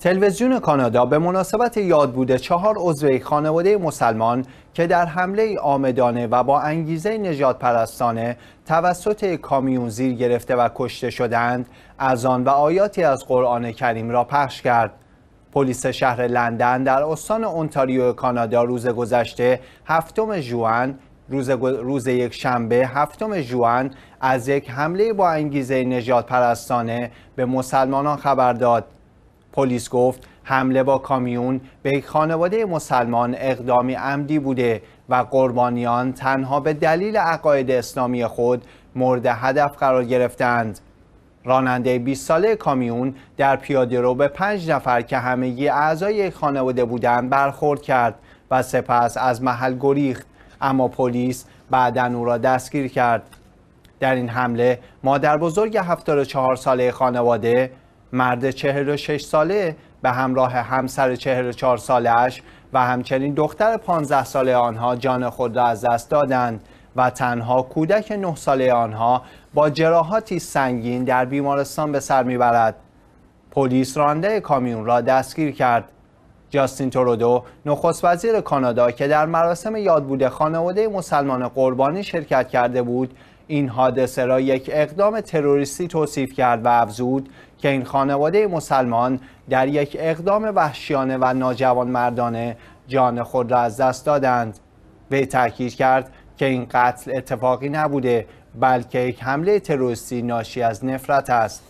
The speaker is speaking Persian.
تلویزیون کانادا به مناسبت یاد بوده چهار عضو خانواده مسلمان که در حمله آمدانه و با انگیزه نجات پرستانه توسط کامیون زیر گرفته و کشته شدند آن و آیاتی از قرآن کریم را پخش کرد پلیس شهر لندن در استان اونتاریو کانادا روز گذشته هفتم جوان روز, روز یک شنبه هفتم جوان از یک حمله با انگیزه نجات پرستانه به مسلمانان خبر داد پلیس گفت حمله با کامیون به خانواده مسلمان اقدامی عمدی بوده و قربانیان تنها به دلیل عقاید اسلامی خود مورد هدف قرار گرفتند. راننده 20 ساله کامیون در پیاده رو به پنج نفر که همگی اعضای خانواده بودند برخورد کرد و سپس از محل گریخت اما پلیس بعدا او را دستگیر کرد. در این حمله مادر بزرگ 74 ساله خانواده مرد 46 ساله به همراه همسر 44 سالش و همچنین دختر 15 ساله آنها جان خود را از دست دادند و تنها کودک 9 ساله آنها با جراحاتی سنگین در بیمارستان به سر میبرد. پلیس رانده کامیون را دستگیر کرد. جاستین ترودو نخست وزیر کانادا که در مراسم یادبود خانواده مسلمان قربانی شرکت کرده بود این حادثه را یک اقدام تروریستی توصیف کرد و افزود که این خانواده مسلمان در یک اقدام وحشیانه و مردانه جان خود را از دست دادند وی تاکید کرد که این قتل اتفاقی نبوده بلکه یک حمله تروریستی ناشی از نفرت است